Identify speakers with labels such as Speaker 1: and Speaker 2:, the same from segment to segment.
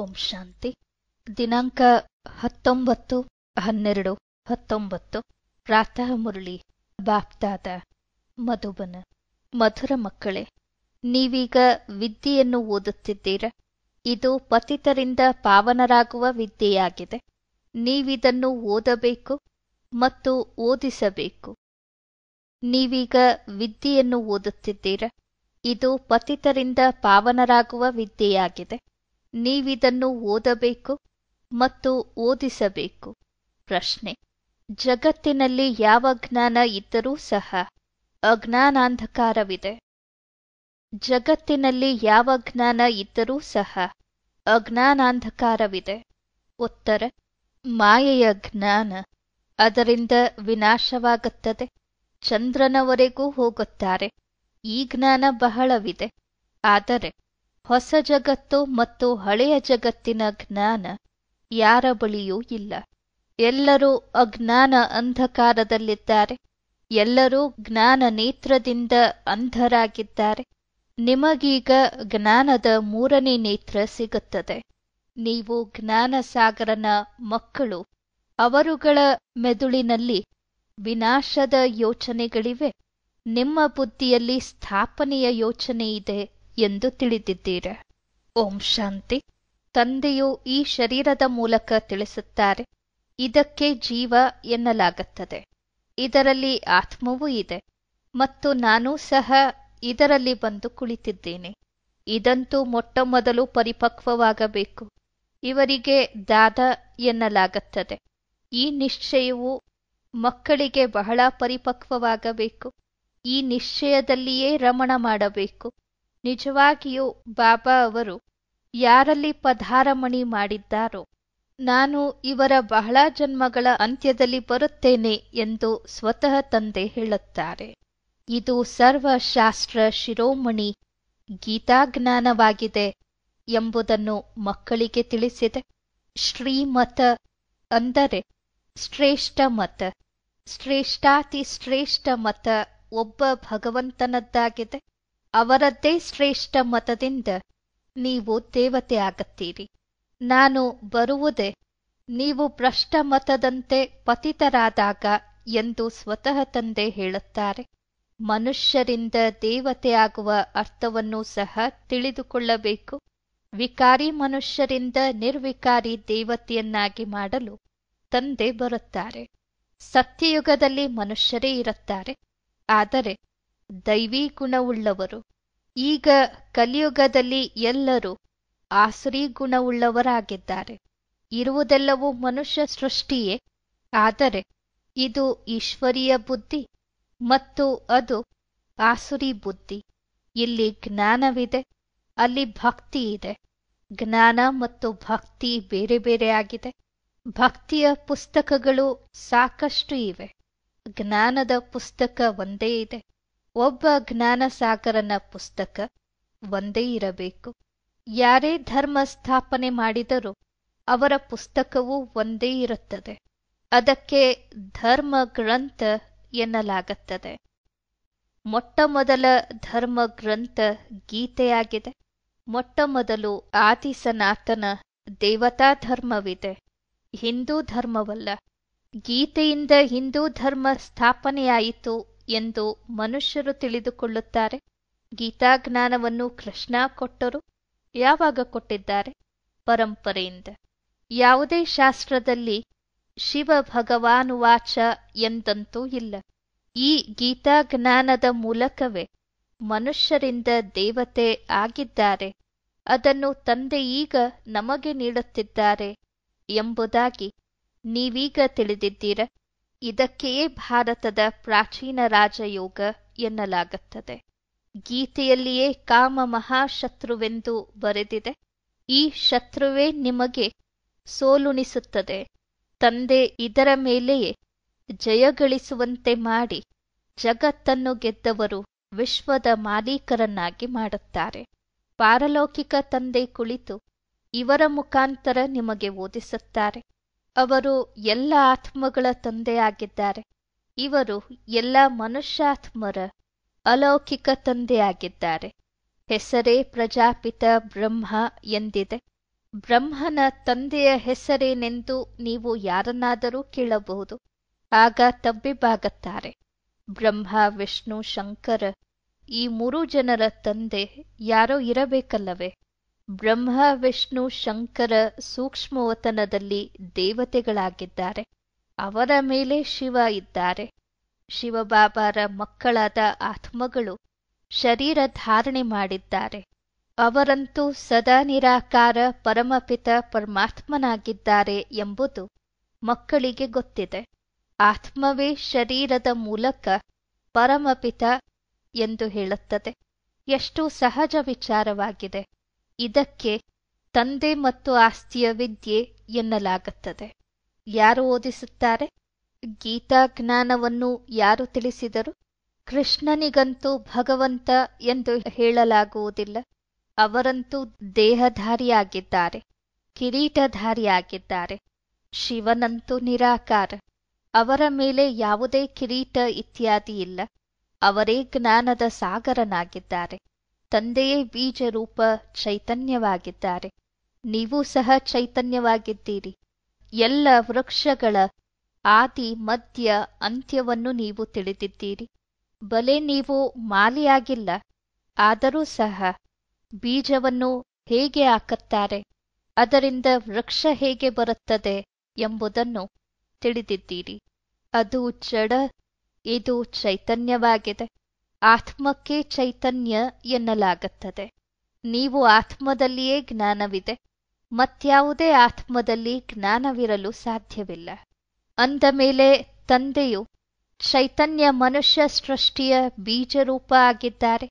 Speaker 1: ಓಂ ಶಾಂತಿ ದಿನಾಂಕ ಹತ್ತೊಂಬತ್ತು ಹನ್ನೆರಡು ಹತ್ತೊಂಬತ್ತು ಪ್ರಾತಃ ಮುರಳಿ ಬಾಪ್ತಾದ ಮಧುಬನ ಮಧುರ ಮಕ್ಕಳೇ ನೀವೀಗ ವಿದ್ಯೆಯನ್ನು ಓದುತ್ತಿದ್ದೀರ ಇದು ಪತಿತರಿಂದ ಪಾವನರಾಗುವ ವಿದ್ಯೆಯಾಗಿದೆ ನೀವಿದನ್ನು ಓದಬೇಕು ಮತ್ತು ಓದಿಸಬೇಕು ನೀವೀಗ ವಿದ್ಯೆಯನ್ನು ಓದುತ್ತಿದ್ದೀರ ಇದು ಪತಿತರಿಂದ ಪಾವನರಾಗುವ ವಿದ್ಯೆಯಾಗಿದೆ ನೀವಿದನ್ನು ಓದಬೇಕು ಮತ್ತು ಓದಿಸಬೇಕು ಪ್ರಶ್ನೆ ಜಗತ್ತಿನಲ್ಲಿ ಯಾವ ಜ್ಞಾನ ಇದ್ದರೂ ಸಹ ಅಜ್ಞಾನಾಂಧಕಾರವಿದೆ ಜಗತ್ತಿನಲ್ಲಿ ಯಾವ ಜ್ಞಾನ ಇದ್ದರೂ ಸಹ ಅಜ್ಞಾನಾಂಧಕಾರವಿದೆ ಉತ್ತರ ಮಾಯೆಯ ಜ್ಞಾನ ಅದರಿಂದ ವಿನಾಶವಾಗುತ್ತದೆ ಚಂದ್ರನವರೆಗೂ ಹೋಗುತ್ತಾರೆ ಈ ಜ್ಞಾನ ಬಹಳವಿದೆ ಆದರೆ ಹೊಸ ಜಗತ್ತು ಮತ್ತು ಹಳೆಯ ಜಗತ್ತಿನ ಜ್ಞಾನ ಯಾರ ಬಳಿಯೂ ಇಲ್ಲ ಎಲ್ಲರೂ ಅಜ್ಞಾನ ಅಂಧಕಾರದಲ್ಲಿದ್ದಾರೆ ಎಲ್ಲರೂ ಜ್ಞಾನ ನೇತ್ರದಿಂದ ಅಂಧರಾಗಿದ್ದಾರೆ ನಿಮಗೀಗ ಜ್ಞಾನದ ಮೂರನೇ ನೇತ್ರ ಸಿಗುತ್ತದೆ ನೀವು ಜ್ಞಾನ ಸಾಗರನ ಮಕ್ಕಳು ಅವರುಗಳ ಮೆದುಳಿನಲ್ಲಿ ವಿನಾಶದ ಯೋಚನೆಗಳಿವೆ ನಿಮ್ಮ ಬುದ್ಧಿಯಲ್ಲಿ ಸ್ಥಾಪನೆಯ ಯೋಚನೆಯಿದೆ ಇದೆ ಎಂದು ತಿಳಿದಿದ್ದೀರಿ ಓಂ ಶಾಂತಿ ತಂದೆಯು ಈ ಶರೀರದ ಮೂಲಕ ತಿಳಿಸುತ್ತಾರೆ ಇದಕ್ಕೆ ಜೀವ ಎನ್ನಲಾಗುತ್ತದೆ ಇದರಲ್ಲಿ ಆತ್ಮವೂ ಇದೆ ಮತ್ತು ನಾನೂ ಸಹ ಇದರಲ್ಲಿ ಬಂದು ಕುಳಿತಿದ್ದೇನೆ ಇದಂತೂ ಮೊಟ್ಟ ಮೊದಲು ಪರಿಪಕ್ವವಾಗಬೇಕು ಇವರಿಗೆ ದಾದ ಎನ್ನಲಾಗುತ್ತದೆ ಈ ನಿಶ್ಚಯವು ಮಕ್ಕಳಿಗೆ ಬಹಳ ಪರಿಪಕ್ವವಾಗಬೇಕು ಈ ನಿಶ್ಚಯದಲ್ಲಿಯೇ ರಮಣ ಮಾಡಬೇಕು ನಿಜವಾಗಿಯೂ ಬಾಬಾ ಅವರು ಯಾರಲ್ಲಿ ಪಧಾರಮಣಿ ಮಾಡಿದ್ದಾರೋ ನಾನು ಇವರ ಬಹಳ ಜನ್ಮಗಳ ಅಂತ್ಯದಲ್ಲಿ ಬರುತ್ತೇನೆ ಎಂದು ಸ್ವತಃ ತಂದೆ ಹೇಳುತ್ತಾರೆ ಇದು ಸರ್ವಶಾಸ್ತ್ರ ಶಿರೋಮಣಿ ಗೀತಾಜ್ಞಾನವಾಗಿದೆ ಎಂಬುದನ್ನು ಮಕ್ಕಳಿಗೆ ತಿಳಿಸಿದೆ ಶ್ರೀಮತ ಅಂದರೆ ಶ್ರೇಷ್ಠ ಮತ ಶ್ರೇಷ್ಠಾತಿ ಶ್ರೇಷ್ಠ ಮತ ಒಬ್ಬ ಭಗವಂತನದ್ದಾಗಿದೆ ಅವರದ್ದೇ ಶ್ರೇಷ್ಠ ಮತದಿಂದ ನೀವು ದೇವತೆ ಆಗತ್ತೀರಿ ನಾನು ಬರುವುದೇ ನೀವು ಭ್ರಷ್ಟ ಮತದಂತೆ ಪತಿತರಾದಾಗ ಎಂದು ಸ್ವತಃ ತಂದೆ ಹೇಳುತ್ತಾರೆ ಮನುಷ್ಯರಿಂದ ದೇವತೆ ಆಗುವ ಅರ್ಥವನ್ನು ಸಹ ತಿಳಿದುಕೊಳ್ಳಬೇಕು ವಿಕಾರಿ ಮನುಷ್ಯರಿಂದ ನಿರ್ವಿಕಾರಿ ದೇವತೆಯನ್ನಾಗಿ ಮಾಡಲು ತಂದೆ ಬರುತ್ತಾರೆ ಸತ್ಯಯುಗದಲ್ಲಿ ಮನುಷ್ಯರೇ ಇರುತ್ತಾರೆ ಆದರೆ ದೈವಿ ಗುಣವುಳ್ಳವರು ಈಗ ಕಲಿಯುಗದಲ್ಲಿ ಎಲ್ಲರೂ ಆಸರಿ ಗುಣವುಳ್ಳವರಾಗಿದ್ದಾರೆ ಇರುವುದೆಲ್ಲವೂ ಮನುಷ್ಯ ಸೃಷ್ಟಿಯೇ ಆದರೆ ಇದು ಈಶ್ವರಿಯ ಬುದ್ಧಿ ಮತ್ತು ಅದು ಆಸುರಿ ಬುದ್ಧಿ ಇಲ್ಲಿ ಜ್ಞಾನವಿದೆ ಅಲ್ಲಿ ಭಕ್ತಿ ಇದೆ ಜ್ಞಾನ ಮತ್ತು ಭಕ್ತಿ ಬೇರೆ ಬೇರೆಯಾಗಿದೆ ಭಕ್ತಿಯ ಪುಸ್ತಕಗಳು ಸಾಕಷ್ಟು ಇವೆ ಜ್ಞಾನದ ಪುಸ್ತಕ ಒಂದೇ ಇದೆ ಒಬ್ಬ ಜ್ಞಾನಸಾಗರನ ಪುಸ್ತಕ ಒಂದೇ ಇರಬೇಕು ಯಾರೇ ಧರ್ಮ ಸ್ಥಾಪನೆ ಮಾಡಿದರೂ ಅವರ ಪುಸ್ತಕವು ಒಂದೇ ಇರುತ್ತದೆ ಅದಕ್ಕೆ ಧರ್ಮ ಗ್ರಂಥ ಎನ್ನಲಾಗುತ್ತದೆ ಮೊಟ್ಟ ಮೊದಲ ಧರ್ಮ ಗ್ರಂಥ ಗೀತೆಯಾಗಿದೆ ಮೊಟ್ಟ ಮೊದಲು ಆದಿ ಸನಾತನ ದೇವತಾ ಧರ್ಮವಿದೆ ಹಿಂದೂ ಧರ್ಮವಲ್ಲ ಗೀತೆಯಿಂದ ಹಿಂದೂ ಧರ್ಮ ಸ್ಥಾಪನೆಯಾಯಿತು ಎಂದು ಮನುಷ್ಯರು ತಿಳಿದುಕೊಳ್ಳುತ್ತಾರೆ ಗೀತಾಜ್ಞಾನವನ್ನು ಕೃಷ್ಣ ಕೊಟ್ಟರು ಯಾವಾಗ ಕೊಟ್ಟಿದ್ದಾರೆ ಪರಂಪರೆಯಿಂದ ಯಾವುದೇ ಶಾಸ್ತ್ರದಲ್ಲಿ ಶಿವ ಭಗವಾನುವಾಚ ಎಂದಂತೂ ಇಲ್ಲ ಈ ಗೀತಾಜ್ಞಾನದ ಮೂಲಕವೇ ಮನುಷ್ಯರಿಂದ ದೇವತೆ ಆಗಿದ್ದಾರೆ ಅದನ್ನು ತಂದೆ ಈಗ ನಮಗೆ ನೀಡುತ್ತಿದ್ದಾರೆ ಎಂಬುದಾಗಿ ನೀವೀಗ ತಿಳಿದಿದ್ದೀರ ಇದಕ್ಕೆಯೇ ಭಾರತದ ಪ್ರಾಚೀನ ರಾಜಯೋಗ ಎನ್ನಲಾಗುತ್ತದೆ ಗೀತೆಯಲ್ಲಿಯೇ ಕಾಮ ಮಹಾಶತ್ರುವೆಂದು ಬರೆದಿದೆ ಈ ಶತ್ರುವೇ ನಿಮಗೆ ಸೋಲುಣಿಸುತ್ತದೆ ತಂದೆ ಇದರ ಮೇಲೆಯೇ ಜಯಗಳಿಸುವಂತೆ ಮಾಡಿ ಜಗತ್ತನ್ನು ಗೆದ್ದವರು ವಿಶ್ವದ ಮಾಲೀಕರನ್ನಾಗಿ ಮಾಡುತ್ತಾರೆ ಪಾರಲೌಕಿಕ ತಂದೆ ಕುಳಿತು ಇವರ ಮುಖಾಂತರ ನಿಮಗೆ ಓದಿಸುತ್ತಾರೆ ಅವರು ಎಲ್ಲ ಆತ್ಮಗಳ ತಂದೆಯಾಗಿದ್ದಾರೆ ಇವರು ಎಲ್ಲ ಮನುಷ್ಯಾತ್ಮರ ಅಲೌಕಿಕ ತಂದೆಯಾಗಿದ್ದಾರೆ ಹೆಸರೇ ಪ್ರಜಾಪಿತ ಬ್ರಹ್ಮ ಎಂದಿದೆ ಬ್ರಹ್ಮನ ತಂದೆಯ ಹೆಸರೇನೆಂದು ನೀವು ಯಾರನ್ನಾದರೂ ಕೇಳಬಹುದು ಆಗ ತಬ್ಬಿಬ್ಬಾಗತ್ತಾರೆ ಬ್ರಹ್ಮ ವಿಷ್ಣು ಶಂಕರ ಈ ಮೂರು ಜನರ ತಂದೆ ಯಾರೋ ಇರಬೇಕಲ್ಲವೇ ಬ್ರಹ್ಮ ವಿಷ್ಣು ಶಂಕರ ಸೂಕ್ಷ್ಮವತನದಲ್ಲಿ ದೇವತೆಗಳಾಗಿದ್ದಾರೆ ಅವರ ಮೇಲೆ ಶಿವ ಇದ್ದಾರೆ ಶಿವಬಾಬಾರ ಮಕ್ಕಳಾದ ಆತ್ಮಗಳು ಶರೀರ ಧಾರಣೆ ಮಾಡಿದ್ದಾರೆ ಅವರಂತೂ ಸದಾ ನಿರಾಕಾರ ಪರಮಪಿತ ಪರಮಾತ್ಮನಾಗಿದ್ದಾರೆ ಎಂಬುದು ಮಕ್ಕಳಿಗೆ ಗೊತ್ತಿದೆ ಆತ್ಮವೇ ಶರೀರದ ಮೂಲಕ ಪರಮಪಿತ ಎಂದು ಹೇಳುತ್ತದೆ ಎಷ್ಟು ಸಹಜ ವಿಚಾರವಾಗಿದೆ ಇದಕ್ಕೆ ತಂದೆ ಮತ್ತು ಆಸ್ತಿಯ ವಿದ್ಯೆ ಎನ್ನಲಾಗುತ್ತದೆ ಯಾರು ಓದಿಸುತ್ತಾರೆ ಗೀತಾ ಜ್ಞಾನವನ್ನು ಯಾರು ತಿಳಿಸಿದರು ಕೃಷ್ಣನಿಗಂತೂ ಭಗವಂತ ಎಂದು ಹೇಳಲಾಗುವುದಿಲ್ಲ ಅವರಂತೂ ದೇಹಧಾರಿಯಾಗಿದ್ದಾರೆ ಕಿರೀಟಧಾರಿಯಾಗಿದ್ದಾರೆ ಶಿವನಂತೂ ನಿರಾಕಾರ ಅವರ ಮೇಲೆ ಯಾವುದೇ ಕಿರೀಟ ಇತ್ಯಾದಿ ಇಲ್ಲ ಅವರೇ ಜ್ಞಾನದ ಸಾಗರನಾಗಿದ್ದಾರೆ ತಂದೆಯೇ ಬೀಜ ರೂಪ ಚೈತನ್ಯವಾಗಿದ್ದಾರೆ ನೀವು ಸಹ ಚೈತನ್ಯವಾಗಿದ್ದೀರಿ ಎಲ್ಲ ವೃಕ್ಷಗಳ ಆದಿ ಮಧ್ಯ ಅಂತ್ಯವನ್ನು ನೀವು ತಿಳಿದಿದ್ದೀರಿ ಬಲೆ ನೀವು ಮಾಲಿಯಾಗಿಲ್ಲ ಆದರೂ ಸಹ ಬೀಜವನ್ನು ಹೇಗೆ ಹಾಕುತ್ತಾರೆ ಅದರಿಂದ ವೃಕ್ಷ ಹೇಗೆ ಬರುತ್ತದೆ ಎಂಬುದನ್ನು ತಿಳಿದಿದ್ದೀರಿ ಅದು ಜಡ ಇದು ಚೈತನ್ಯವಾಗಿದೆ ಆತ್ಮಕ್ಕೆ ಚೈತನ್ಯ ಎನ್ನಲಾಗುತ್ತದೆ ನೀವು ಆತ್ಮದಲ್ಲಿಯೇ ಜ್ಞಾನವಿದೆ ಮತ್ಯಾವುದೇ ಆತ್ಮದಲ್ಲಿ ಜ್ಞಾನವಿರಲು ಸಾಧ್ಯವಿಲ್ಲ ಅಂದ ಮೇಲೆ ತಂದೆಯು ಚೈತನ್ಯ ಮನುಷ್ಯ ಸೃಷ್ಟಿಯ ಬೀಜರೂಪ ಆಗಿದ್ದಾರೆ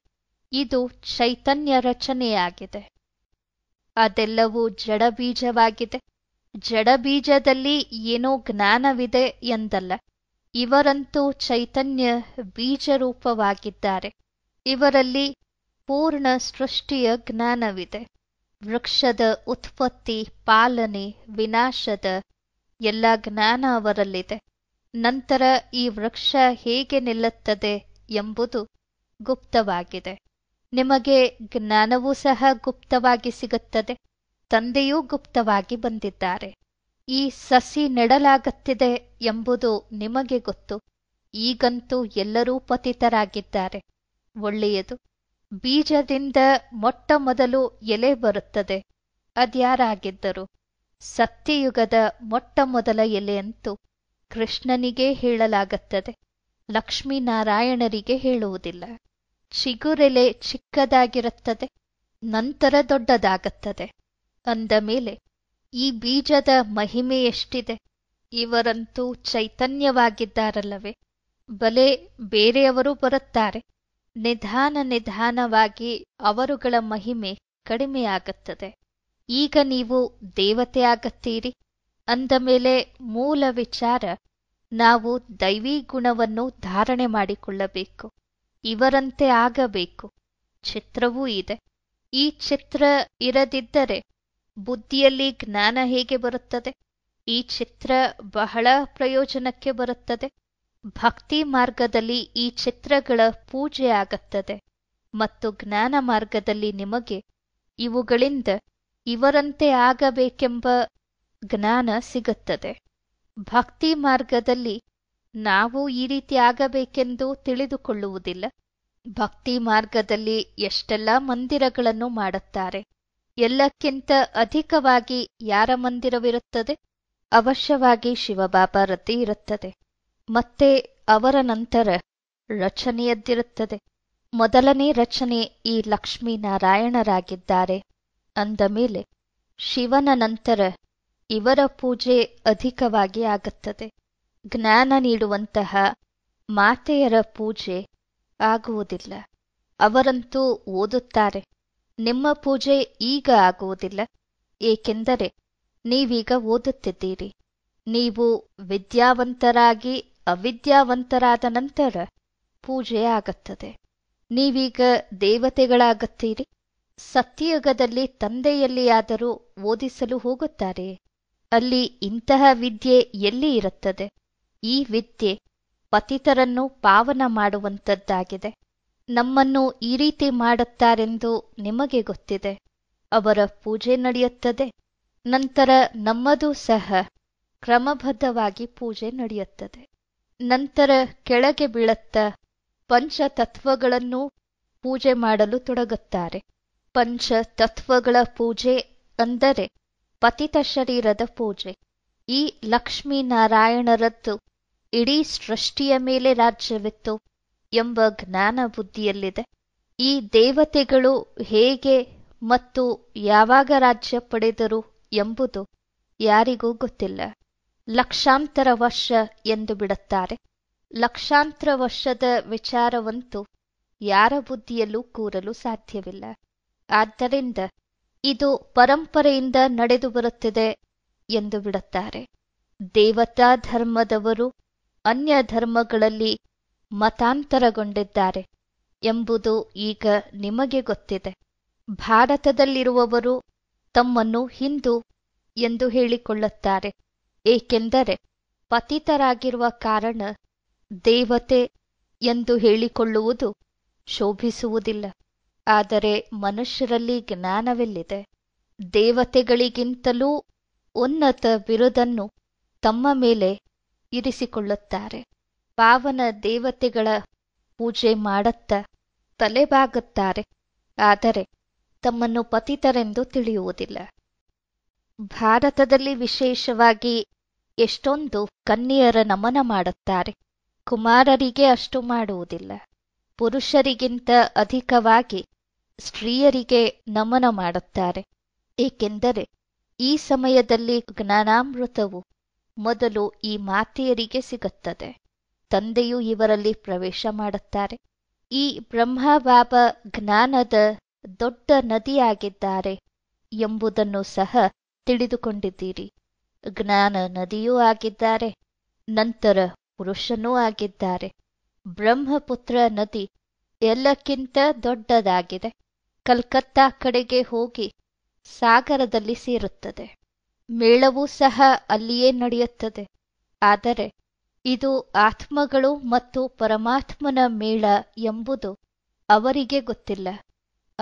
Speaker 1: ಇದು ಚೈತನ್ಯ ರಚನೆಯಾಗಿದೆ ಅದೆಲ್ಲವೂ ಜಡಬೀಜವಾಗಿದೆ ಜಡಬೀಜದಲ್ಲಿ ಏನೋ ಜ್ಞಾನವಿದೆ ಎಂದಲ್ಲ ಇವರಂತೂ ಚೈತನ್ಯ ಬೀಜರೂಪವಾಗಿದ್ದಾರೆ ಇವರಲ್ಲಿ ಪೂರ್ಣ ಸೃಷ್ಟಿಯ ಜ್ಞಾನವಿದೆ ವೃಕ್ಷದ ಉತ್ಪತ್ತಿ ಪಾಲನೆ ವಿನಾಶದ ಎಲ್ಲ ಜ್ಞಾನ ಅವರಲ್ಲಿದೆ ನಂತರ ಈ ವೃಕ್ಷ ಹೇಗೆ ನಿಲ್ಲುತ್ತದೆ ಎಂಬುದು ಗುಪ್ತವಾಗಿದೆ ನಿಮಗೆ ಜ್ಞಾನವೂ ಸಹ ಗುಪ್ತವಾಗಿ ಸಿಗುತ್ತದೆ ತಂದೆಯೂ ಗುಪ್ತವಾಗಿ ಬಂದಿದ್ದಾರೆ ಈ ಸಸಿ ನೆಡಲಾಗತ್ತಿದೆ ಎಂಬುದು ನಿಮಗೆ ಗೊತ್ತು ಈಗಂತೂ ಎಲ್ಲರೂ ಪತಿತರಾಗಿದ್ದಾರೆ ಒಳ್ಳೆಯದು ಬೀಜದಿಂದ ಮೊಟ್ಟ ಮೊದಲು ಎಲೆ ಬರುತ್ತದೆ ಅದ್ಯಾರಾಗಿದ್ದರು ಸತ್ಯಯುಗದ ಮೊಟ್ಟ ಮೊದಲ ಎಲೆಯಂತೂ ಕೃಷ್ಣನಿಗೆ ಹೇಳಲಾಗುತ್ತದೆ ಲಕ್ಷ್ಮೀನಾರಾಯಣರಿಗೆ ಹೇಳುವುದಿಲ್ಲ ಚಿಗುರೆಲೆ ಚಿಕ್ಕದಾಗಿರುತ್ತದೆ ನಂತರ ದೊಡ್ಡದಾಗುತ್ತದೆ ಅಂದ ಮೇಲೆ ಈ ಬೀಜದ ಮಹಿಮೆಯೆಷ್ಟಿದೆ ಇವರಂತೂ ಚೈತನ್ಯವಾಗಿದ್ದಾರಲ್ಲವೇ ಬಲೆ ಬೇರೆಯವರು ಬರುತ್ತಾರೆ ನಿಧಾನ ನಿಧಾನವಾಗಿ ಅವರುಗಳ ಮಹಿಮೆ ಕಡಿಮೆಯಾಗುತ್ತದೆ ಈಗ ನೀವು ದೇವತೆ ಆಗುತ್ತೀರಿ ಅಂದ ಮೇಲೆ ಮೂಲ ವಿಚಾರ ನಾವು ದೈವಿ ಗುಣವನ್ನು ಧಾರಣೆ ಮಾಡಿಕೊಳ್ಳಬೇಕು ಇವರಂತೆ ಆಗಬೇಕು ಚಿತ್ರವೂ ಇದೆ ಈ ಚಿತ್ರ ಇರದಿದ್ದರೆ ಬುದ್ಧಿಯಲ್ಲಿ ಜ್ಞಾನ ಹೇಗೆ ಬರುತ್ತದೆ ಈ ಚಿತ್ರ ಬಹಳ ಪ್ರಯೋಜನಕ್ಕೆ ಬರುತ್ತದೆ ಭಕ್ತಿ ಮಾರ್ಗದಲ್ಲಿ ಈ ಚಿತ್ರಗಳ ಪೂಜೆ ಆಗುತ್ತದೆ ಮತ್ತು ಜ್ಞಾನ ಮಾರ್ಗದಲ್ಲಿ ನಿಮಗೆ ಇವುಗಳಿಂದ ಇವರಂತೆ ಆಗಬೇಕೆಂಬ ಜ್ಞಾನ ಸಿಗುತ್ತದೆ ಭಕ್ತಿ ಮಾರ್ಗದಲ್ಲಿ ನಾವು ಈ ರೀತಿ ಆಗಬೇಕೆಂದು ತಿಳಿದುಕೊಳ್ಳುವುದಿಲ್ಲ ಭಕ್ತಿ ಮಾರ್ಗದಲ್ಲಿ ಎಷ್ಟೆಲ್ಲ ಮಂದಿರಗಳನ್ನು ಮಾಡುತ್ತಾರೆ ಎಲ್ಲಕ್ಕಿಂತ ಅಧಿಕವಾಗಿ ಯಾರ ಮಂದಿರವಿರುತ್ತದೆ ಅವಶ್ಯವಾಗಿ ಶಿವಬಾಬಾ ರತಿ ಇರುತ್ತದೆ ಮತ್ತೆ ಅವರ ನಂತರ ರಚನೆಯದ್ದಿರುತ್ತದೆ ಮೊದಲನೇ ರಚನೆ ಈ ಲಕ್ಷ್ಮೀನಾರಾಯಣರಾಗಿದ್ದಾರೆ ಅಂದ ಮೇಲೆ ಶಿವನ ನಂತರ ಇವರ ಪೂಜೆ ಅಧಿಕವಾಗಿ ಆಗುತ್ತದೆ ಜ್ಞಾನ ನೀಡುವಂತಹ ಮಾತೆಯರ ಪೂಜೆ ಆಗುವುದಿಲ್ಲ ಅವರಂತೂ ಓದುತ್ತಾರೆ ನಿಮ್ಮ ಪೂಜೆ ಈಗ ಆಗುವುದಿಲ್ಲ ಏಕೆಂದರೆ ನೀವೀಗ ಓದುತ್ತಿದ್ದೀರಿ ನೀವು ವಿದ್ಯಾವಂತರಾಗಿ ಅವಿದ್ಯಾವಂತರಾದ ನಂತರ ಪೂಜೆ ಆಗುತ್ತದೆ ನೀವೀಗ ದೇವತೆಗಳಾಗುತ್ತೀರಿ ಸತ್ಯಯುಗದಲ್ಲಿ ತಂದೆಯಲ್ಲಿಯಾದರೂ ಓದಿಸಲು ಹೋಗುತ್ತಾರೆ ಅಲ್ಲಿ ಇಂತಹ ವಿದ್ಯೆ ಎಲ್ಲಿ ಇರುತ್ತದೆ ಈ ವಿದ್ಯೆ ಪತಿತರನ್ನು ಪಾವನ ಮಾಡುವಂಥದ್ದಾಗಿದೆ ನಮ್ಮನ್ನು ಈ ರೀತಿ ಮಾಡುತ್ತಾರೆಂದು ನಿಮಗೆ ಗೊತ್ತಿದೆ ಅವರ ಪೂಜೆ ನಡೆಯುತ್ತದೆ ನಂತರ ನಮ್ಮದು ಸಹ ಕ್ರಮಬದ್ಧವಾಗಿ ಪೂಜೆ ನಡೆಯುತ್ತದೆ ನಂತರ ಕೆಳಗೆ ಬೀಳತ್ತ ಪಂಚ ಪೂಜೆ ಮಾಡಲು ತೊಡಗುತ್ತಾರೆ ಪಂಚ ತತ್ವಗಳ ಪೂಜೆ ಅಂದರೆ ಪತಿತ ಶರೀರದ ಪೂಜೆ ಈ ಲಕ್ಷ್ಮೀನಾರಾಯಣರದ್ದು ಇಡೀ ಸೃಷ್ಟಿಯ ಮೇಲೆ ರಾಜ್ಯವಿತ್ತು ಎಂಬ ಜ್ಞಾನ ಬುದ್ಧಿಯಲ್ಲಿದೆ ಈ ದೇವತೆಗಳು ಹೇಗೆ ಮತ್ತು ಯಾವಾಗ ರಾಜ್ಯ ಪಡೆದರು ಎಂಬುದು ಯಾರಿಗೂ ಗೊತ್ತಿಲ್ಲ ಲಕ್ಷಾಂತರ ವರ್ಷ ಎಂದು ಬಿಡುತ್ತಾರೆ ಲಕ್ಷಾಂತರ ವರ್ಷದ ವಿಚಾರವಂತೂ ಯಾರ ಬುದ್ಧಿಯಲ್ಲೂ ಕೂರಲು ಸಾಧ್ಯವಿಲ್ಲ ಆದ್ದರಿಂದ ಇದು ಪರಂಪರೆಯಿಂದ ನಡೆದು ಬರುತ್ತಿದೆ ಎಂದು ಬಿಡುತ್ತಾರೆ ದೇವತಾ ಧರ್ಮದವರು ಅನ್ಯ ಧರ್ಮಗಳಲ್ಲಿ ಮತಾಂತರಗೊಂಡಿದ್ದಾರೆ ಎಂಬುದು ಈಗ ನಿಮಗೆ ಗೊತ್ತಿದೆ ಭಾರತದಲ್ಲಿರುವವರು ತಮ್ಮನ್ನು ಹಿಂದೂ ಎಂದು ಹೇಳಿಕೊಳ್ಳುತ್ತಾರೆ ಏಕೆಂದರೆ ಪತಿತರಾಗಿರುವ ಕಾರಣ ದೇವತೆ ಎಂದು ಹೇಳಿಕೊಳ್ಳುವುದು ಶೋಭಿಸುವುದಿಲ್ಲ ಆದರೆ ಮನುಷ್ಯರಲ್ಲಿ ಜ್ಞಾನವೆಲ್ಲಿದೆ ದೇವತೆಗಳಿಗಿಂತಲೂ ಉನ್ನತ ಬಿರುದನ್ನು ತಮ್ಮ ಮೇಲೆ ಇರಿಸಿಕೊಳ್ಳುತ್ತಾರೆ ಪಾವನ ದೇವತೆಗಳ ಪೂಜೆ ಮಾಡತ್ತ ತಲೆಬಾಗುತ್ತಾರೆ ಆದರೆ ತಮ್ಮನ್ನು ಪತಿತರೆಂದು ತಿಳಿಯುವುದಿಲ್ಲ ಭಾರತದಲ್ಲಿ ವಿಶೇಷವಾಗಿ ಎಷ್ಟೊಂದು ಕನ್ಯೆಯರ ನಮನ ಮಾಡುತ್ತಾರೆ ಕುಮಾರರಿಗೆ ಅಷ್ಟು ಮಾಡುವುದಿಲ್ಲ ಪುರುಷರಿಗಿಂತ ಅಧಿಕವಾಗಿ ಸ್ತ್ರೀಯರಿಗೆ ನಮನ ಮಾಡುತ್ತಾರೆ ಏಕೆಂದರೆ ಈ ಸಮಯದಲ್ಲಿ ಜ್ಞಾನಾಮೃತವು ಮೊದಲು ಈ ಮಾತೆಯರಿಗೆ ಸಿಗುತ್ತದೆ ತಂದೆಯು ಇವರಲ್ಲಿ ಪ್ರವೇಶ ಮಾಡುತ್ತಾರೆ ಈ ಬ್ರಹ್ಮಭಾವ ಜ್ಞಾನದ ದೊಡ್ಡ ನದಿಯಾಗಿದ್ದಾರೆ ಎಂಬುದನ್ನು ಸಹ ತಿಳಿದುಕೊಂಡಿದ್ದೀರಿ ಜ್ಞಾನ ನದಿಯೂ ಆಗಿದ್ದಾರೆ ನಂತರ ಪುರುಷನೂ ಆಗಿದ್ದಾರೆ ಬ್ರಹ್ಮಪುತ್ರ ನದಿ ಎಲ್ಲಕ್ಕಿಂತ ದೊಡ್ಡದಾಗಿದೆ ಕಲ್ಕತ್ತಾ ಕಡೆಗೆ ಹೋಗಿ ಸಾಗರದಲ್ಲಿ ಸೇರುತ್ತದೆ ಮೇಳವೂ ಸಹ ಅಲ್ಲಿಯೇ ನಡೆಯುತ್ತದೆ ಆದರೆ ಇದು ಆತ್ಮಗಳು ಮತ್ತು ಪರಮಾತ್ಮನ ಮೇಳ ಎಂಬುದು ಅವರಿಗೆ ಗೊತ್ತಿಲ್ಲ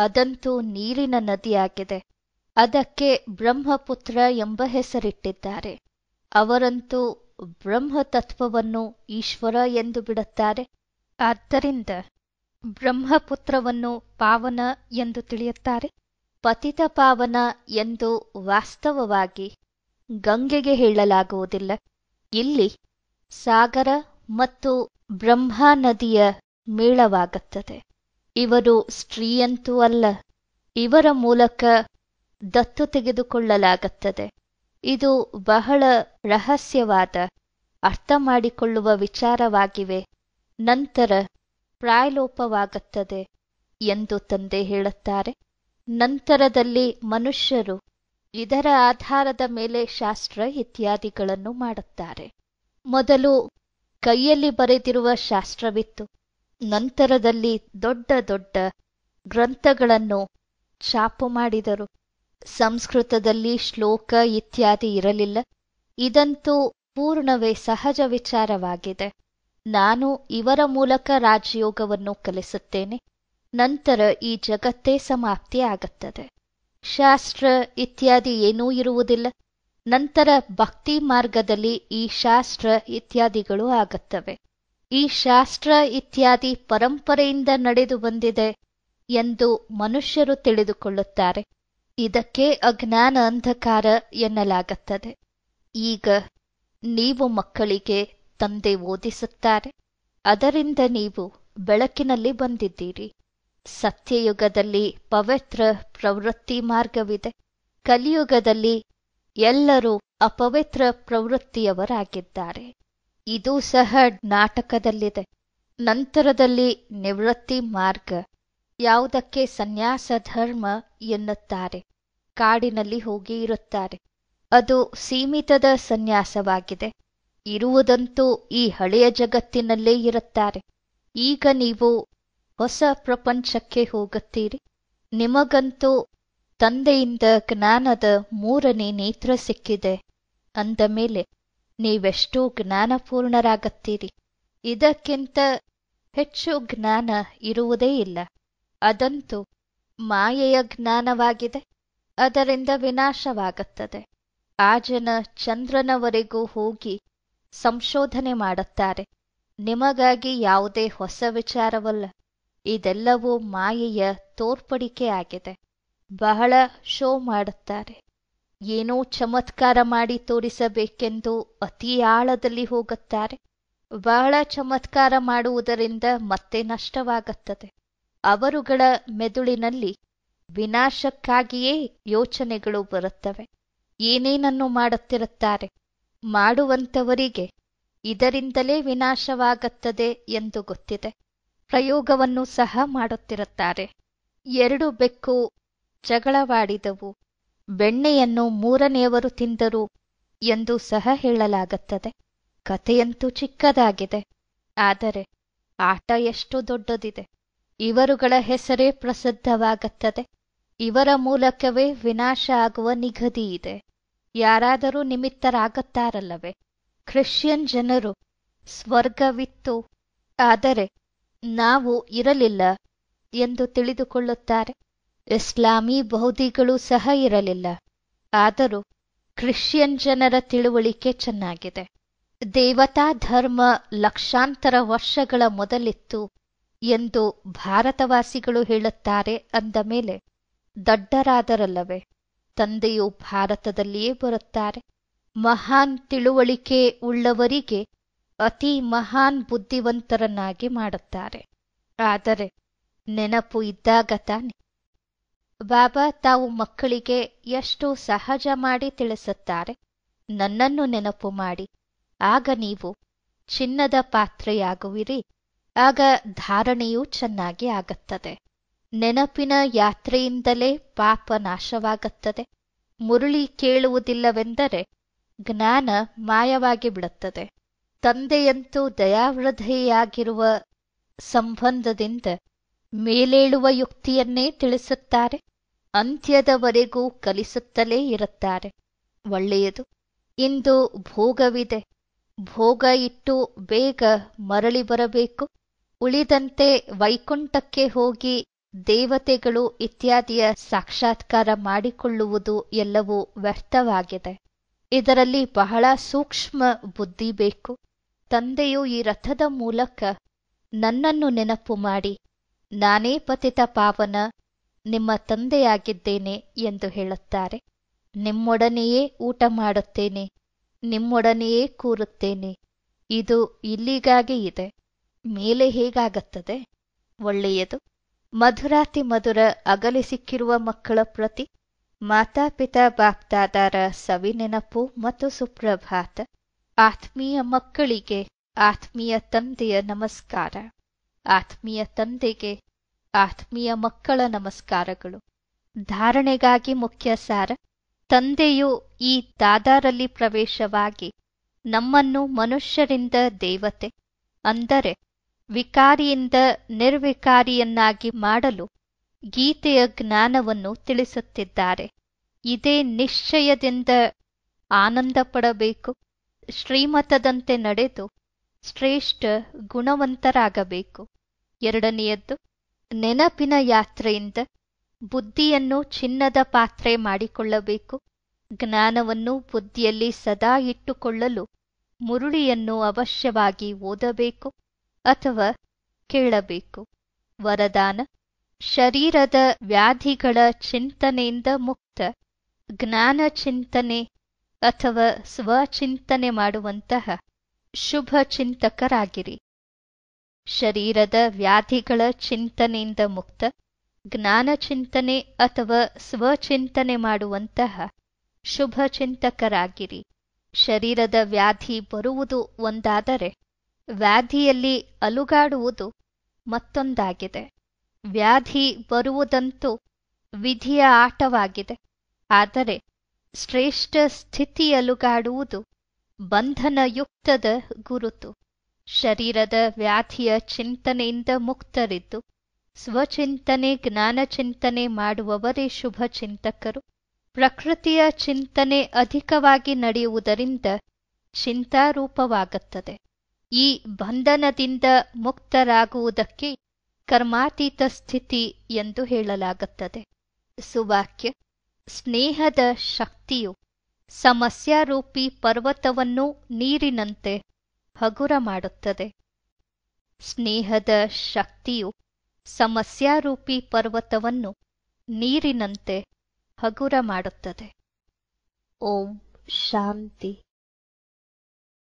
Speaker 1: ಅದಂತೂ ನೀರಿನ ನದಿಯಾಗಿದೆ ಅದಕ್ಕೆ ಬ್ರಹ್ಮಪುತ್ರ ಎಂಬ ಹೆಸರಿಟ್ಟಿದ್ದಾರೆ ಅವರಂತೂ ಬ್ರಹ್ಮತತ್ವವನ್ನು ಈಶ್ವರ ಎಂದು ಬಿಡುತ್ತಾರೆ ಆದ್ದರಿಂದ ಬ್ರಹ್ಮಪುತ್ರವನ್ನು ಪಾವನ ಎಂದು ತಿಳಿಯುತ್ತಾರೆ ಪತಿತ ಪಾವನ ಎಂದು ವಾಸ್ತವವಾಗಿ ಗಂಗೆಗೆ ಹೇಳಲಾಗುವುದಿಲ್ಲ ಇಲ್ಲಿ ಸಾಗರ ಮತ್ತು ಬ್ರಹ್ಮಾ ನದಿಯ ಮೇಳವಾಗುತ್ತದೆ ಇವರು ಸ್ತ್ರೀಯಂತೂ ಅಲ್ಲ ಇವರ ಮೂಲಕ ದತ್ತು ತೆಗೆದುಕೊಳ್ಳಲಾಗುತ್ತದೆ ಇದು ಬಹಳ ರಹಸ್ಯವಾದ ಅರ್ಥ ಮಾಡಿಕೊಳ್ಳುವ ವಿಚಾರವಾಗಿವೆ ನಂತರ ಪ್ರಾಯಲೋಪವಾಗುತ್ತದೆ ಎಂದು ತಂದೆ ಹೇಳುತ್ತಾರೆ ನಂತರದಲ್ಲಿ ಮನುಷ್ಯರು ಇದರ ಆಧಾರದ ಮೇಲೆ ಶಾಸ್ತ್ರ ಇತ್ಯಾದಿಗಳನ್ನು ಮಾಡುತ್ತಾರೆ ಮೊದಲು ಕೈಯಲ್ಲಿ ಬರೆದಿರುವ ಶಾಸ್ತ್ರವಿತ್ತು ನಂತರದಲ್ಲಿ ದೊಡ್ಡ ದೊಡ್ಡ ಗ್ರಂಥಗಳನ್ನು ಛಾಪು ಮಾಡಿದರು ಸಂಸ್ಕೃತದಲ್ಲಿ ಶ್ಲೋಕ ಇತ್ಯಾದಿ ಇರಲಿಲ್ಲ ಇದಂತೂ ಪೂರ್ಣವೇ ಸಹಜ ವಿಚಾರವಾಗಿದೆ ನಾನು ಇವರ ಮೂಲಕ ರಾಜಯೋಗವನ್ನು ಕಲಿಸುತ್ತೇನೆ ನಂತರ ಈ ಜಗತ್ತೇ ಸಮಾಪ್ತಿ ಆಗುತ್ತದೆ ಶಾಸ್ತ್ರ ಇತ್ಯಾದಿ ಏನೂ ಇರುವುದಿಲ್ಲ ನಂತರ ಭಕ್ತಿ ಮಾರ್ಗದಲ್ಲಿ ಈ ಶಾಸ್ತ್ರ ಇತ್ಯಾದಿಗಳು ಆಗುತ್ತವೆ ಈ ಶಾಸ್ತ್ರ ಇತ್ಯಾದಿ ಪರಂಪರೆಯಿಂದ ನಡೆದು ಬಂದಿದೆ ಎಂದು ಮನುಷ್ಯರು ತಿಳಿದುಕೊಳ್ಳುತ್ತಾರೆ ಇದಕ್ಕೆ ಅಜ್ಞಾನ ಅಂಧಕಾರ ಎನ್ನಲಾಗುತ್ತದೆ ಈಗ ನೀವು ಮಕ್ಕಳಿಗೆ ತಂದೆ ಓದಿಸುತ್ತಾರೆ ಅದರಿಂದ ನೀವು ಬೆಳಕಿನಲ್ಲಿ ಬಂದಿದ್ದೀರಿ ಸತ್ಯಯುಗದಲ್ಲಿ ಪವಿತ್ರ ಪ್ರವೃತ್ತಿ ಮಾರ್ಗವಿದೆ ಕಲಿಯುಗದಲ್ಲಿ ಎಲ್ಲರೂ ಅಪವಿತ್ರ ಪ್ರವೃತ್ತಿಯವರಾಗಿದ್ದಾರೆ ಇದು ಸಹ ನಾಟಕದಲ್ಲಿದೆ ನಂತರದಲ್ಲಿ ನಿವೃತ್ತಿ ಮಾರ್ಗ ಯಾವುದಕ್ಕೆ ಸನ್ಯಾಸ ಧರ್ಮ ಎನ್ನುತ್ತಾರೆ ಕಾಡಿನಲ್ಲಿ ಹೋಗಿ ಇರುತ್ತಾರೆ ಅದು ಸೀಮಿತದ ಸನ್ಯಾಸವಾಗಿದೆ ಇರುವುದಂತೂ ಈ ಹಳೆಯ ಜಗತ್ತಿನಲ್ಲೇ ಇರುತ್ತಾರೆ ಈಗ ನೀವು ಹೊಸ ಪ್ರಪಂಚಕ್ಕೆ ಹೋಗುತ್ತೀರಿ ನಿಮಗಂತೂ ತಂದೆಯಿಂದ ಜ್ಞಾನದ ಮೂರನೇ ನೇತ್ರ ಸಿಕ್ಕಿದೆ ಅಂದ ಮೇಲೆ ನೀವೆಷ್ಟು ಜ್ಞಾನಪೂರ್ಣರಾಗತ್ತೀರಿ ಇದಕ್ಕಿಂತ ಹೆಚ್ಚು ಜ್ಞಾನ ಇರುವುದೇ ಇಲ್ಲ ಅದಂತೂ ಮಾಯೆಯ ಜ್ಞಾನವಾಗಿದೆ ಅದರಿಂದ ವಿನಾಶವಾಗುತ್ತದೆ ಆ ಜನ ಚಂದ್ರನವರೆಗೂ ಹೋಗಿ ಸಂಶೋಧನೆ ಮಾಡುತ್ತಾರೆ ನಿಮಗಾಗಿ ಯಾವುದೇ ಹೊಸ ವಿಚಾರವಲ್ಲ ಇದೆಲ್ಲವೂ ಮಾಯೆಯ ತೋರ್ಪಡಿಕೆ ಆಗಿದೆ ಬಹಳ ಶೋ ಮಾಡುತ್ತಾರೆ ಏನೋ ಚಮತ್ಕಾರ ಮಾಡಿ ತೋರಿಸಬೇಕೆಂದು ಅತಿ ಆಳದಲ್ಲಿ ಹೋಗುತ್ತಾರೆ ಬಹಳ ಚಮತ್ಕಾರ ಮಾಡುವುದರಿಂದ ಮತ್ತೆ ನಷ್ಟವಾಗುತ್ತದೆ ಅವರುಗಳ ಮೆದುಳಿನಲ್ಲಿ ವಿನಾಶಕ್ಕಾಗಿಯೇ ಯೋಚನೆಗಳು ಬರುತ್ತವೆ ಏನೇನನ್ನು ಮಾಡುತ್ತಿರುತ್ತಾರೆ ಮಾಡುವಂತವರಿಗೆ ಇದರಿಂದಲೇ ವಿನಾಶವಾಗುತ್ತದೆ ಎಂದು ಗೊತ್ತಿದೆ ಪ್ರಯೋಗವನ್ನು ಸಹ ಮಾಡುತ್ತಿರುತ್ತಾರೆ ಎರಡು ಬೆಕ್ಕು ಜಗಳವಾಡಿದವು ಬೆಣ್ಣೆಯನ್ನು ಮೂರನೆಯವರು ತಿಂದರು ಎಂದು ಸಹ ಹೇಳಲಾಗುತ್ತದೆ ಕಥೆಯಂತೂ ಚಿಕ್ಕದಾಗಿದೆ ಆದರೆ ಆಟ ಎಷ್ಟು ದೊಡ್ಡದಿದೆ ಇವರುಗಳ ಹೆಸರೇ ಪ್ರಸಿದ್ಧವಾಗುತ್ತದೆ ಇವರ ಮೂಲಕವೇ ವಿನಾಶ ಆಗುವ ನಿಗದಿಯಿದೆ ಇದೆ ಯಾರಾದರೂ ನಿಮಿತ್ತರಾಗುತ್ತಾರಲ್ಲವೇ ಕ್ರಿಶ್ಚಿಯನ್ ಜನರು ಸ್ವರ್ಗವಿತ್ತು ಆದರೆ ನಾವು ಇರಲಿಲ್ಲ ಎಂದು ತಿಳಿದುಕೊಳ್ಳುತ್ತಾರೆ ಇಸ್ಲಾಮಿ ಬೌದ್ಧಿಗಳು ಸಹ ಇರಲಿಲ್ಲ ಆದರೂ ಕ್ರಿಶ್ಚಿಯನ್ ಜನರ ತಿಳುವಳಿಕೆ ಚೆನ್ನಾಗಿದೆ ದೇವತಾ ಧರ್ಮ ಲಕ್ಷಾಂತರ ವರ್ಷಗಳ ಮೊದಲಿತ್ತು ಎಂದು ಭಾರತವಾಸಿಗಳು ಹೇಳುತ್ತಾರೆ ಅಂದ ಮೇಲೆ ದಡ್ಡರಾದರಲ್ಲವೇ ತಂದೆಯು ಭಾರತದಲ್ಲಿಯೇ ಬರುತ್ತಾರೆ ಮಹಾನ್ ತಿಳುವಳಿಕೆ ಉಳ್ಳವರಿಗೆ ಅತಿ ಮಹಾನ್ ಬುದ್ಧಿವಂತರನ್ನಾಗಿ ಮಾಡುತ್ತಾರೆ ಆದರೆ ನೆನಪು ಇದ್ದಾಗ ತಾನೆ ಬಾಬಾ ತಾವು ಮಕ್ಕಳಿಗೆ ಎಷ್ಟು ಸಹಜ ಮಾಡಿ ತಿಳಿಸುತ್ತಾರೆ ನನ್ನನ್ನು ನೆನಪು ಮಾಡಿ ಆಗ ನೀವು ಚಿನ್ನದ ಪಾತ್ರೆಯಾಗುವಿರಿ ಆಗ ಧಾರಣೆಯೂ ಚೆನ್ನಾಗಿ ಆಗುತ್ತದೆ ನೆನಪಿನ ಯಾತ್ರೆಯಿಂದಲೇ ಪಾಪ ನಾಶವಾಗುತ್ತದೆ ಮುರುಳಿ ಕೇಳುವುದಿಲ್ಲವೆಂದರೆ ಜ್ಞಾನ ಮಾಯವಾಗಿ ಬಿಡುತ್ತದೆ ತಂದೆಯಂತೂ ದಯಾವೃದ್ಧೆಯಾಗಿರುವ ಸಂಬಂಧದಿಂದ ಮೇಲೇಳುವ ಯುಕ್ತಿಯನ್ನೇ ತಿಳಿಸುತ್ತಾರೆ ಅಂತ್ಯದವರೆಗೂ ಕಲಿಸುತ್ತಲೇ ಇರುತ್ತಾರೆ ಒಳ್ಳೆಯದು ಇಂದು ಭೋಗವಿದೆ ಭೋಗ ಇಟ್ಟು ಬೇಗ ಮರಳಿ ಬರಬೇಕು ಉಳಿದಂತೆ ವೈಕುಂಠಕ್ಕೆ ಹೋಗಿ ದೇವತೆಗಳು ಇತ್ಯಾದಿಯ ಸಾಕ್ಷಾತ್ಕಾರ ಮಾಡಿಕೊಳ್ಳುವುದು ಎಲ್ಲವೂ ವ್ಯರ್ಥವಾಗಿದೆ ಇದರಲ್ಲಿ ಬಹಳ ಸೂಕ್ಷ್ಮ ಬುದ್ಧಿ ಬೇಕು ತಂದೆಯು ಈ ರಥದ ಮೂಲಕ ನನ್ನನ್ನು ನೆನಪು ಮಾಡಿ ನಾನೇ ಪತಿತ ಪಾವನ ನಿಮ್ಮ ತಂದೆಯಾಗಿದ್ದೇನೆ ಎಂದು ಹೇಳುತ್ತಾರೆ ನಿಮ್ಮೊಡನೆಯೇ ಊಟ ಮಾಡುತ್ತೇನೆ ನಿಮ್ಮೊಡನೆಯೇ ಕೂರುತ್ತೇನೆ ಇದು ಇಲ್ಲಿಗಾಗಿ ಇದೆ ಮೇಲೆ ಹೇಗಾಗುತ್ತದೆ ಒಳ್ಳೆಯದು ಮಧುರಾತಿ ಮಧುರ ಅಗಲಿಸಿಕ್ಕಿರುವ ಮಕ್ಕಳ ಪ್ರತಿ ಮಾತಾಪಿತಾ ಬಾಪ್ತಾದಾರ ಸವಿ ನೆನಪು ಮತ್ತು ಸುಪ್ರಭಾತ ಆತ್ಮೀಯ ಮಕ್ಕಳಿಗೆ ಆತ್ಮೀಯ ತಂದೆಯ ನಮಸ್ಕಾರ ಆತ್ಮೀಯ ತಂದೆಗೆ ಆತ್ಮೀಯ ಮಕ್ಕಳ ನಮಸ್ಕಾರಗಳು ಧಾರಣೆಗಾಗಿ ಮುಖ್ಯ ಸಾರ ತಂದೆಯು ಈ ದಾದಾರಲ್ಲಿ ಪ್ರವೇಶವಾಗಿ ನಮ್ಮನ್ನು ಮನುಷ್ಯರಿಂದ ದೇವತೆ ಅಂದರೆ ವಿಕಾರಿಯಿಂದ ನಿರ್ವಿಕಾರಿಯನ್ನಾಗಿ ಮಾಡಲು ಗೀತೆಯ ಜ್ಞಾನವನ್ನು ತಿಳಿಸುತ್ತಿದ್ದಾರೆ ಇದೇ ನಿಶ್ಚಯದಿಂದ ಆನಂದ ಪಡಬೇಕು ಶ್ರೀಮತದಂತೆ ನಡೆದು ಶ್ರೇಷ್ಠ ಗುಣವಂತರಾಗಬೇಕು ಎರಡನೆಯದ್ದು ನೆನಪಿನ ಯಾತ್ರೆಯಿಂದ ಬುದ್ಧಿಯನ್ನು ಚಿನ್ನದ ಪಾತ್ರೆ ಮಾಡಿಕೊಳ್ಳಬೇಕು ಜ್ಞಾನವನ್ನು ಬುದ್ಧಿಯಲ್ಲಿ ಸದಾ ಇಟ್ಟುಕೊಳ್ಳಲು ಮುರುಳಿಯನ್ನು ಅವಶ್ಯವಾಗಿ ಓದಬೇಕು ಅಥವಾ ಕೇಳಬೇಕು ವರದಾನ ಶರೀರದ ವ್ಯಾಧಿಗಳ ಚಿಂತನೆಯಿಂದ ಮುಕ್ತ ಜ್ಞಾನ ಚಿಂತನೆ ಅಥವಾ ಸ್ವಚಿಂತನೆ ಮಾಡುವಂತಹ ಶುಭ ಚಿಂತಕರಾಗಿರಿ ಶರೀರದ ವ್ಯಾಧಿಗಳ ಚಿಂತನೆಯಿಂದ ಮುಕ್ತ ಜ್ಞಾನ ಚಿಂತನೆ ಅಥವಾ ಸ್ವಚಿಂತನೆ ಮಾಡುವಂತಹ ಶುಭ ಚಿಂತಕರಾಗಿರಿ ಶರೀರದ ವ್ಯಾಧಿ ಬರುವುದು ಒಂದಾದರೆ ವ್ಯಾಧಿಯಲ್ಲಿ ಅಲುಗಾಡುವುದು ಮತ್ತೊಂದಾಗಿದೆ ವ್ಯಾಧಿ ಬರುವುದಂತೂ ವಿಧಿಯ ಆಟವಾಗಿದೆ ಆದರೆ ಶ್ರೇಷ್ಠ ಸ್ಥಿತಿ ಅಲುಗಾಡುವುದು ಬಂಧನಯುಕ್ತದ ಗುರುತು ಶರೀರದ ವ್ಯಾಧಿಯ ಚಿಂತನೆಯಿಂದ ಮುಕ್ತರಿದ್ದು ಸ್ವಚಿಂತನೆ ಜ್ಞಾನ ಚಿಂತನೆ ಮಾಡುವವರೇ ಶುಭ ಚಿಂತಕರು ಪ್ರಕೃತಿಯ ಚಿಂತನೆ ಅಧಿಕವಾಗಿ ನಡೆಯುವುದರಿಂದ ಚಿಂತಾರೂಪವಾಗುತ್ತದೆ ಈ ಬಂಧನದಿಂದ ಮುಕ್ತರಾಗುವುದಕ್ಕೆ ಕರ್ಮಾತೀತ ಸ್ಥಿತಿ ಎಂದು ಹೇಳಲಾಗುತ್ತದೆ ಸುವಾಕ್ಯ ಸ್ನೇಹದ ಶಕ್ತಿಯು ಸಮಸ್ಯಾರೂಪಿ ಪರ್ವತವನ್ನು ನೀರಿನಂತೆ ಹಗುರ ಮಾಡುತ್ತದೆ ಸ್ನೇಹದ ಶಕ್ತಿಯು ಸಮಸ್ಯಾರೂಪಿ ಪರ್ವತವನ್ನು ನೀರಿನಂತೆ ಹಗುರ ಮಾಡುತ್ತದೆ ಓಂ ಶಾಂತಿ